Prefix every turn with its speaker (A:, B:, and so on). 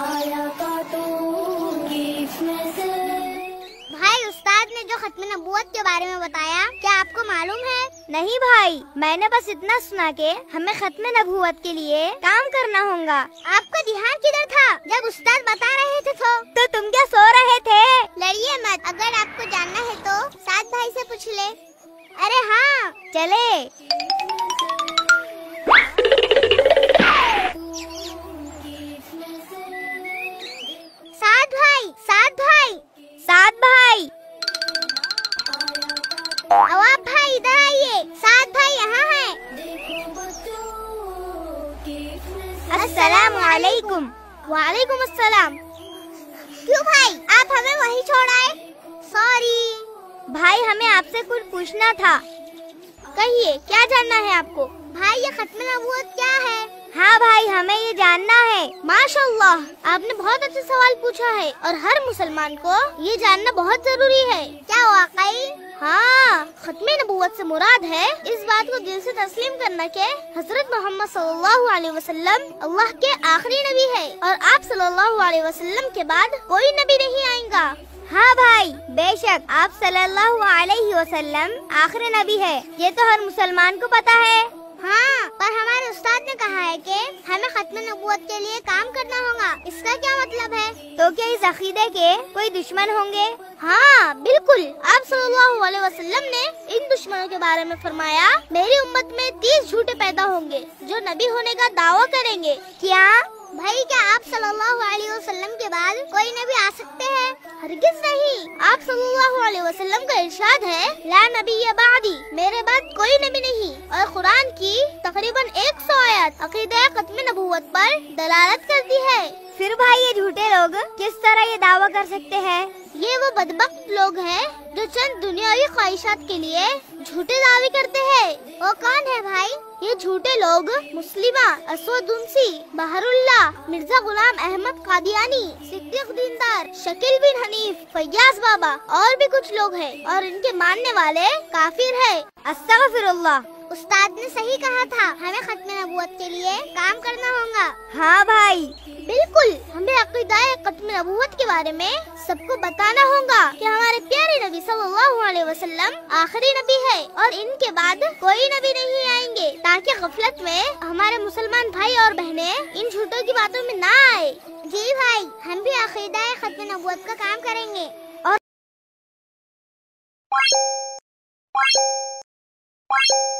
A: तो भाई उस्ताद ने जो खत्म नबूत के बारे में बताया क्या आपको मालूम है नहीं भाई मैंने बस इतना सुना के हमें खत्म नबूत के लिए काम करना होगा आपका ध्यान किधर था जब उस्ताद बता रहे थे तो, तो तुम क्या सो रहे थे लड़िए मत अगर आपको जानना है तो सात भाई से पूछ ले अरे हाँ चले वालेकुम वालेकुम अस्सलाम क्यों भाई आप हमें वहीं छोड़ आए सॉरी भाई हमें आपसे कुछ पूछना था कहिए क्या जानना है आपको भाई ये खत्म नबूत क्या है हाँ भाई हमें ये जानना है माशाल्लाह आपने बहुत अच्छा सवाल पूछा है और हर मुसलमान को ये जानना बहुत जरूरी है क्या वाकई खत्म नबूत से मुराद है इस बात को दिल से तस्लीम करना के हजरत मोहम्मद सल्लल्लाहु अलैहि वसल्लम अल्लाह के आखिरी नबी है और आप सल्लल्लाहु अलैहि वसल्लम के बाद कोई नबी नहीं आएगा हाँ भाई बेशक आप सल्लल्लाहु अलैहि वसल्लम आखिरी नबी है ये तो हर मुसलमान को पता है हाँ पर हमारे उस्ताद ने कहा है की हमें नबूत के लिए काम करना होगा इसका क्या मतलब है तो क्या इस अकीदे के कोई दुश्मन होंगे हाँ बिल्कुल आप सल्लल्लाहु अलैहि वसल्लम ने इन दुश्मनों के बारे में फरमाया मेरी उम्मत में तीस झूठे पैदा होंगे जो नबी होने का दावा करेंगे क्या भाई क्या आप सल्लल्लाहु अलैहि वसल्लम के बाद कोई नबी आ सकते हैं हरगिज नहीं आप सल्लल्लाहु अलैहि वसल्लम का इरशाद है ला नबी बादी मेरे बाद कोई नबी नहीं और कुरान की तकरीबन एक बात अकीदा खत्म नबूवत पर दलालत करती है फिर भाई ये झूठे लोग किस तरह ये दावा कर सकते हैं ये वो बदबक लोग हैं जो चंद दुनियावी ख्वाहिशात के लिए झूठे दावे करते हैं वो कौन है भाई ये झूठे लोग मुस्लिमा असोदी बहरुल्ला मिर्जा गुलाम अहमद कादियानी सिद्दीक दीनदार शकील बिन हनीफ फैयाज बाबा और भी कुछ लोग हैं और इनके मानने वाले काफिर है अस्सलाम उस्ताद ने सही कहा था हमें खत्म नबूत के लिए काम करना होगा हाँ भाई बिल्कुल हमें अकीदाए खत्म नबूत के बारे में सबको बताना होगा कि हमारे प्यारे नबी सल्लल्लाहु अलैहि वसल्लम आखिरी नबी है और इनके बाद कोई नबी नहीं आएंगे ताकि गफलत में हमारे मुसलमान भाई और बहने इन झूठों की बातों में न आए जी भाई हम भी अकीदाए खत्म नबूत का काम करेंगे और